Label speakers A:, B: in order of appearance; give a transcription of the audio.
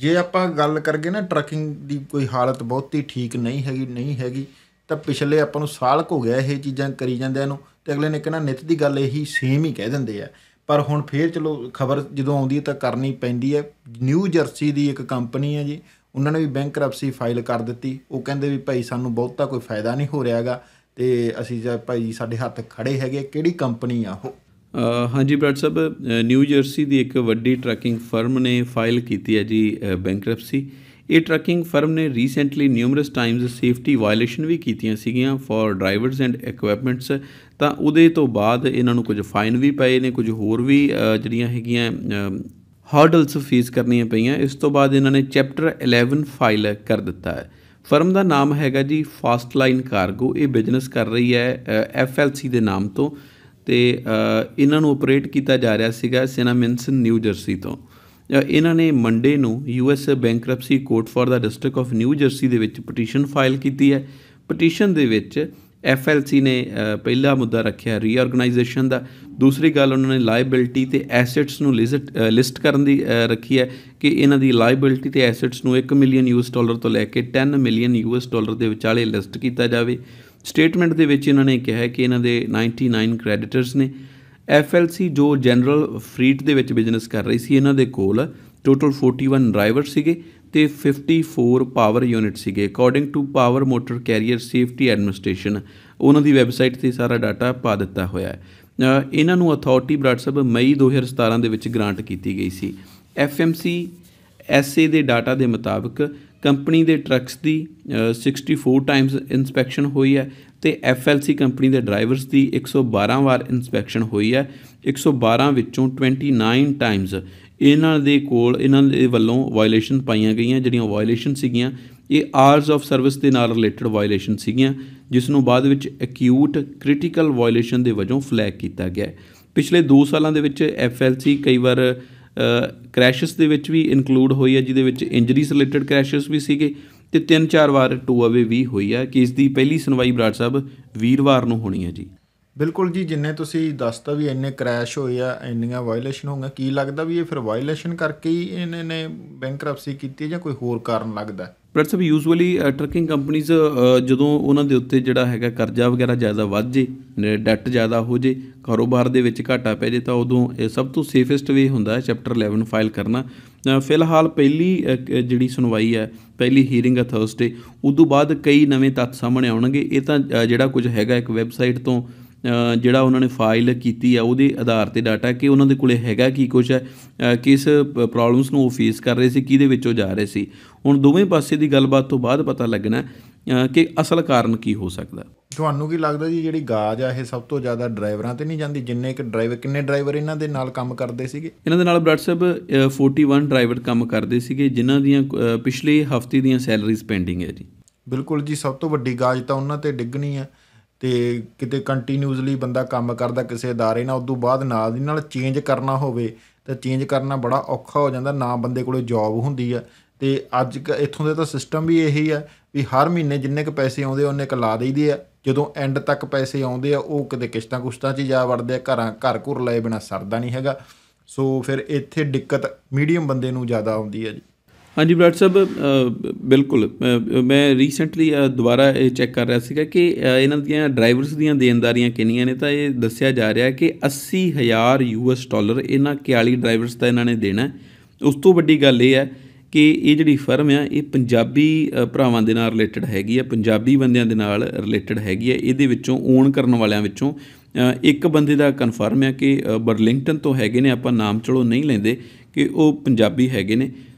A: ਜੇ ਆਪਾਂ ਗੱਲ ਕਰਗੇ ਨਾ ਟਰੱਕਿੰਗ ਦੀ ਕੋਈ ਹਾਲਤ ਬਹੁਤੀ ਠੀਕ ਨਹੀਂ ਹੈਗੀ ਨਹੀਂ ਹੈਗੀ ਤਾਂ ਪਿਛਲੇ ਆਪਾਂ ਨੂੰ ਸਾਲ ਹੋ ਗਿਆ ਇਹ ਚੀਜ਼ਾਂ ਕਰੀ ਜਾਂਦਿਆਂ ਨੂੰ ਤੇ ਅਗਲੇ ਨੇ ਕਿਹਾ ਨਿਤ ਦੀ ਗੱਲ ਇਹੀ ਸੇਮ ਹੀ ਕਹਿ ਦਿੰਦੇ ਆ ਪਰ ਹੁਣ ਫੇਰ ਚਲੋ ਖਬਰ ਜਦੋਂ ਆਉਂਦੀ ਹੈ ਤਾਂ ਕਰਨੀ ਪੈਂਦੀ ਹੈ ਨਿਊ ਜਰਸੀ ਦੀ ਇੱਕ ਕੰਪਨੀ ਹੈ ਜੀ ਉਹਨਾਂ ਨੇ ਵੀ ਬੈਂਕਰਪਸੀ ਫਾਈਲ ਕਰ ਦਿੱਤੀ ਉਹ ਕਹਿੰਦੇ ਵੀ ਭਾਈ ਸਾਨੂੰ ਬਹੁਤਾ ਕੋਈ ਫਾਇਦਾ ਨਹੀਂ ਹੋ ਰਿਹਾਗਾ ਤੇ ਅਸੀਂ ਜੇ ਭਾਈ ਸਾਡੇ ਹੱਥ ਖੜੇ ਹੈਗੇ ਕਿਹੜੀ ਕੰਪਨੀ ਆ ਉਹ
B: ਹਾਂਜੀ ਬ੍ਰਾਟ ਸਾਹਿਬ ਨਿਊ ਜਰਸੀ ਦੀ ਇੱਕ ਵੱਡੀ ਟਰੱਕਿੰਗ ਫਰਮ ਨੇ ਫਾਈਲ ਕੀਤੀ ਹੈ ਜੀ ਬੈਂਕਰਪਸੀ ਇਹ ਟਰੱਕਿੰਗ ਫਰਮ ਨੇ recently numerous times safety violation ਵੀ ਕੀਤੀਆਂ ਸੀਗੀਆਂ ਫॉर ਡਰਾਈਵਰਸ ਐਂਡ ਇਕਵਿਪਮੈਂਟਸ ਤਾਂ ਉਹਦੇ ਤੋਂ ਬਾਅਦ ਇਹਨਾਂ ਨੂੰ ਕੁਝ ਫਾਈਨ ਵੀ ਪਏ ਨੇ ਕੁਝ ਹੋਰ ਵੀ ਜਿਹੜੀਆਂ ਹੈਗੀਆਂ ਹਰਡਲਸ ਫੇਸ ਕਰਨੀਆਂ ਪਈਆਂ ਇਸ ਤੋਂ ਬਾਅਦ ਇਹਨਾਂ ਨੇ ਚੈਪਟਰ 11 ਫਾਈਲ ਕਰ ਦਿੱਤਾ ਹੈ ਫਰਮ ਦਾ ਨਾਮ ਹੈਗਾ ਜੀ ਫਾਸਟ ਲਾਈਨ ਕਾਰਗੋ ਇਹ ਬਿਜ਼ਨਸ ਕਰ ਰਹੀ ਹੈ ਐਫਐਲਸੀ ਦੇ ਨਾਮ ਤੋਂ ਤੇ ਇਹਨਾਂ ਨੂੰ ਆਪਰੇਟ ਕੀਤਾ ਜਾ ਰਿਹਾ ਸੀਗਾ ਸਿਨਾਮਿਨਸਨ ਨਿਊ ਜਰਸੀ ਤੋਂ ਇਹਨਾਂ ਨੇ ਮੰਡੇ ਨੂੰ US bankruptcy court for the district of New Jersey ਦੇ ਵਿੱਚ ਪਟੀਸ਼ਨ ਫਾਈਲ ਕੀਤੀ ਹੈ ਪਟੀਸ਼ਨ ਦੇ ਵਿੱਚ ਐਫਐਲਸੀ ਨੇ ਪਹਿਲਾ ਮੁੱਦਾ ਰੱਖਿਆ ਰੀਆਰਗੇਨਾਈਜੇਸ਼ਨ ਦਾ ਦੂਸਰੀ ਗੱਲ ਉਹਨਾਂ ਨੇ ਲਾਇਬਿਲਟੀ ਤੇ ਐਸੈਟਸ ਨੂੰ ਲਿਸਟ ਕਰਨ ਦੀ ਰੱਖੀ ਹੈ ਕਿ ਇਹਨਾਂ ਦੀ ਲਾਇਬਿਲਟੀ ਤੇ ਐਸੈਟਸ ਨੂੰ 1 ਮਿਲੀਅਨ ਯੂਐਸ ਡਾਲਰ ਤੋਂ ਲੈ ਕੇ 10 ਮਿਲੀਅਨ ਯੂਐਸ ਡਾਲਰ ਦੇ ਵਿਚਾਲੇ ਲਿਸਟ ਕੀਤਾ ਜਾਵੇ ਸਟੇਟਮੈਂਟ ਦੇ ਵਿੱਚ ਇਹਨਾਂ ਨੇ ਕਿਹਾ ਕਿ ਇਹਨਾਂ ਦੇ 99 ਕ੍ਰੈਡੀਟਰਸ ਨੇ ਐਫਐਲਸੀ ਜੋ ਜਨਰਲ ਫਰੀਟ ਦੇ ਵਿੱਚ ਬਿਜ਼ਨਸ ਕਰ ਰਹੀ ਸੀ ਇਹਨਾਂ ਦੇ ਕੋਲ ਟੋਟਲ 41 ਡਰਾਈਵਰ ਸੀਗੇ ਤੇ 54 ਪਾਵਰ ਯੂਨਿਟ ਸੀਗੇ according to power motor carrier safety administration ਉਹਨਾਂ ਦੀ ਵੈਬਸਾਈਟ ਤੇ ਸਾਰਾ ਡਾਟਾ ਪਾ ਦਿੱਤਾ ਹੋਇਆ ਹੈ ਇਹਨਾਂ ਨੂੰ ਅਥਾਰਟੀ ਬਰਾੜ ਮਈ 2017 ਦੇ ਵਿੱਚ ਗ੍ਰਾਂਟ ਕੀਤੀ ਗਈ ਸੀ ਐਫਐਮਸੀ ਐਸਏ ਦੇ ਡਾਟਾ ਦੇ ਮੁਤਾਬਕ ਕੰਪਨੀ ਦੇ ਟਰੱਕਸ ਦੀ 64 ਟਾਈਮਸ ਇਨਸਪੈਕਸ਼ਨ ਹੋਈ ਹੈ ਤੇ ਐਫਐਲਸੀ ਕੰਪਨੀ ਦੇ ਡਰਾਈਵਰਸ ਦੀ 112 ਵਾਰ ਇਨਸਪੈਕਸ਼ਨ ਹੋਈ ਹੈ 112 ਵਿੱਚੋਂ 29 ਟਾਈਮਸ ਇਹਨਾਂ ਦੇ ਕੋਲ ਇਹਨਾਂ ਦੇ ਵੱਲੋਂ ਵਾਇਲੇਸ਼ਨ ਪਾਈਆਂ ਗਈਆਂ ਜਿਹੜੀਆਂ ਵਾਇਲੇਸ਼ਨ ਸੀਗੀਆਂ ਇਹ ਆਰਸ ਆਫ ਸਰਵਿਸ ਦੇ ਨਾਲ ਰਿਲੇਟਡ ਵਾਇਲੇਸ਼ਨ ਸੀਗੀਆਂ ਜਿਸ ਨੂੰ ਬਾਅਦ ਵਿੱਚ ਐਕਿਊਟ ਕ੍ਰਿਟੀਕਲ ਵਾਇਲੇਸ਼ਨ ਦੇ ਵਜੋਂ ਫਲੈਗ ਕੀਤਾ ਗਿਆ ਪਿਛਲੇ 2 ਸਾਲਾਂ ਦੇ ਵਿੱਚ ਐਫਐਲਸੀ ਕਈ ਵਾਰ ਕ੍ਰੈਸ਼ਸ ਦੇ ਵਿੱਚ ਵੀ ਇਨਕਲੂਡ ਹੋਈ ਹੈ ਜਿਹਦੇ ਵਿੱਚ ਇੰਜਰੀਸ ਰਿਲੇਟਡ ਕ੍ਰੈਸ਼ਸ ਵੀ ਸੀਗੇ ਤੇ ਤਿੰਨ ਚਾਰ ਵਾਰ ਟੂ ਅਵੇ ਵੀ ਹੋਈ ਹੈ ਕੇਸ ਦੀ ਪਹਿਲੀ ਸੁਣਵਾਈ ਬਰਾੜ ਸਾਹਿਬ ਵੀਰਵਾਰ ਨੂੰ ਹੋਣੀ ਹੈ ਜੀ
A: ਬਿਲਕੁਲ ਜੀ ਜਿੰਨੇ ਤੁਸੀਂ ਦੱਸਤਾ ਵੀ ਇੰਨੇ ਕ੍ਰੈਸ਼ ਹੋਏ ਆ ਇੰਨੀਆਂ ਵਾਇਲੇਸ਼ਨ ਹੋਗਾ ਕੀ ਲੱਗਦਾ ਵੀ ਇਹ ਫਿਰ ਵਾਇਲੇਸ਼ਨ ਕਰਕੇ ਹੀ ਇਹਨੇ ਨੇ ਬੈਂਕਰਪਸੀ ਕੀਤੀ ਜਾਂ ਕੋਈ ਹੋਰ ਕਾਰਨ ਲੱਗਦਾ
B: ਬਟ ਸਭ ਯੂਜੂਅਲੀ ਟਰਕਿੰਗ ਕੰਪਨੀਆਂ ਜਦੋਂ ਉਹਨਾਂ ਦੇ ਉੱਤੇ ਜਿਹੜਾ ਹੈਗਾ ਕਰਜ਼ਾ ਵਗੈਰਾ ਜ਼ਿਆਦਾ ਵੱਧ ਜੇ ਡੈਟ ਜ਼ਿਆਦਾ ਹੋ ਜੇ ਕਾਰੋਬਾਰ ਦੇ ਵਿੱਚ ਘਾਟਾ ਪੈ ਜੇ ਤਾਂ ਉਦੋਂ ਇਹ ਸਭ ਤੋਂ ਸੇਫੈਸਟ ਵੇ ਹੁੰਦਾ ਹੈ ਚੈਪਟਰ 11 ਫਾਈਲ ਕਰਨਾ ਫਿਲਹਾਲ ਪਹਿਲੀ ਜਿਹੜੀ ਸੁਣਵਾਈ ਹੈ ਪਹਿਲੀ ਹੀਅਰਿੰਗ ਆ ਥਰਸਡੇ ਉਦੋਂ ਬਾਅਦ ਕਈ ਨਵੇਂ ਤੱਥ ਸਾਹਮਣੇ ਆਉਣਗੇ ਇਹ ਤਾਂ ਜਿਹੜਾ ਕੁਝ ਹੈਗਾ ਇੱਕ ਵੈਬਸਾਈਟ ਤੋਂ ਜਿਹੜਾ ਉਹਨਾਂ ਨੇ ਫਾਈਲ ਕੀਤੀ ਆ ਉਹਦੇ ਆਧਾਰ ਤੇ ਡਾਟਾ ਕਿ ਉਹਨਾਂ ਦੇ ਕੋਲੇ ਹੈਗਾ ਕੀ ਕੁਝ ਹੈ ਕਿਸ ਪ੍ਰੋਬਲਮਸ ਨੂੰ ਉਹ ਫੇਸ ਕਰ ਰਹੇ ਸੀ ਕਿਹਦੇ ਵਿੱਚੋਂ ਜਾ ਰਹੇ ਸੀ ਹੁਣ ਦੋਵੇਂ ਪਾਸੇ ਦੀ ਗੱਲਬਾਤ ਤੋਂ ਬਾਅਦ ਪਤਾ ਲੱਗਣਾ ਕਿ ਅਸਲ ਕਾਰਨ ਕੀ ਹੋ ਸਕਦਾ
A: ਤੁਹਾਨੂੰ ਕੀ ਲੱਗਦਾ ਜੀ ਜਿਹੜੀ ਗਾਜ ਆ ਇਹ ਸਭ ਤੋਂ ਜ਼ਿਆਦਾ ਡਰਾਈਵਰਾਂ ਤੇ ਨਹੀਂ ਜਾਂਦੀ ਜਿੰਨੇ ਇੱਕ ਡਰਾਈਵਰ ਕਿੰਨੇ ਡਰਾਈਵਰ ਇਹਨਾਂ ਦੇ ਨਾਲ ਕੰਮ ਕਰਦੇ ਸੀਗੇ
B: ਇਹਨਾਂ ਦੇ ਨਾਲ ਬ੍ਰੈਡ 41 ਡਰਾਈਵਰ ਕੰਮ ਕਰਦੇ ਸੀਗੇ ਜਿਨ੍ਹਾਂ ਦੀਆਂ ਪਿਛਲੇ ਹਫਤੇ ਦੀਆਂ ਸੈਲਰੀਜ਼ ਪੈਂਡਿੰਗ ਹੈ ਜੀ
A: ਬਿਲਕੁਲ ਜੀ ਸਭ ਤੋਂ ਵੱਡੀ ਗਾਜ ਤਾਂ ਉਹਨਾਂ ਤੇ ਡਿੱਗਣੀ ਆ ਤੇ ਕਿਤੇ ਕੰਟੀਨਿਊਸਲੀ ਬੰਦਾ ਕੰਮ ਕਰਦਾ ਕਿਸੇ ادارے ਨਾਲ ਉਦੋਂ ਬਾਅਦ ਨਾਲ ਦੀ ਨਾਲ ਚੇਂਜ ਕਰਨਾ ਹੋਵੇ ਤਾਂ ਚੇਂਜ ਕਰਨਾ ਬੜਾ ਔਖਾ ਹੋ ਜਾਂਦਾ ਨਾ ਬੰਦੇ ਕੋਲੇ ਜੌਬ ਹੁੰਦੀ ਆ ਤੇ ਅੱਜ ਇੱਥੋਂ ਦੇ ਤਾਂ ਸਿਸਟਮ ਵੀ ਇਹੀ ਆ ਵੀ ਹਰ ਮਹੀਨੇ ਜਿੰਨੇ ਕ ਪੈਸੇ ਆਉਂਦੇ ਉਹਨੇ ਕ ਲਾ ਦਈਦੇ ਆ ਜਦੋਂ ਐਂਡ ਤੱਕ ਪੈਸੇ ਆਉਂਦੇ ਆ ਉਹ ਕਿਤੇ ਕਿਸ਼ਤਾਂ ਕੁਸ਼ਤਾਂ 'ਚ ਜਾ ਵੜਦੇ ਆ ਘਰਾਂ ਘਰ ਘੁਰ ਲਏ ਬਿਨਾ ਸਰਦਾ ਨਹੀਂ ਹੈਗਾ ਸੋ ਫਿਰ ਇੱਥੇ ਦਿੱਕਤ ਮੀਡੀਅਮ ਬੰਦੇ ਨੂੰ ਜ਼ਿਆਦਾ ਆਉਂਦੀ ਆ ਜੀ
B: ਹਾਂਜੀ ਬ੍ਰਾਟ ਸਾਹਿਬ ਬਿਲਕੁਲ ਮੈਂ ਰੀਸੈਂਟਲੀ ਦੁਬਾਰਾ ਇਹ ਚੈੱਕ ਕਰ ਰਿਹਾ ਸੀਗਾ ਕਿ ਇਹਨਾਂ ਦੀਆਂ ਡਰਾਈਵਰਸ ਦੀਆਂ ਦੇਣਦਾਰੀਆਂ ਕਿੰਨੀਆਂ ਨੇ ਤਾਂ ਇਹ ਦੱਸਿਆ ਜਾ ਰਿਹਾ ਕਿ 80000 ਯੂਐਸ ਡਾਲਰ ਇਹਨਾਂ 41 ਡਰਾਈਵਰਸ ਦਾ ਇਹਨਾਂ ਨੇ ਦੇਣਾ ਉਸ ਤੋਂ ਵੱਡੀ ਗੱਲ ਇਹ ਹੈ ਕਿ ਇਹ ਜਿਹੜੀ ਫਰਮ ਆ ਇਹ ਪੰਜਾਬੀ ਭਰਾਵਾਂ ਦੇ ਨਾਲ ਰਿਲੇਟਡ ਹੈਗੀ ਆ ਪੰਜਾਬੀ ਬੰਦਿਆਂ ਦੇ ਨਾਲ ਰਿਲੇਟਡ ਹੈਗੀ ਆ ਇਹਦੇ ਵਿੱਚੋਂ ਓਨ ਕਰਨ ਵਾਲਿਆਂ ਵਿੱਚੋਂ ਇੱਕ ਬੰਦੇ ਦਾ ਕਨਫਰਮ ਆ ਕਿ ਬਰਲਿੰਗਟਨ ਤੋਂ ਹੈਗੇ ਨੇ ਆਪਾਂ ਨਾਮ ਚਲੋ ਨਹੀਂ ਲੈਂਦੇ ਕਿ ਉਹ ਪੰਜਾਬੀ ਹੈਗੇ ਨੇ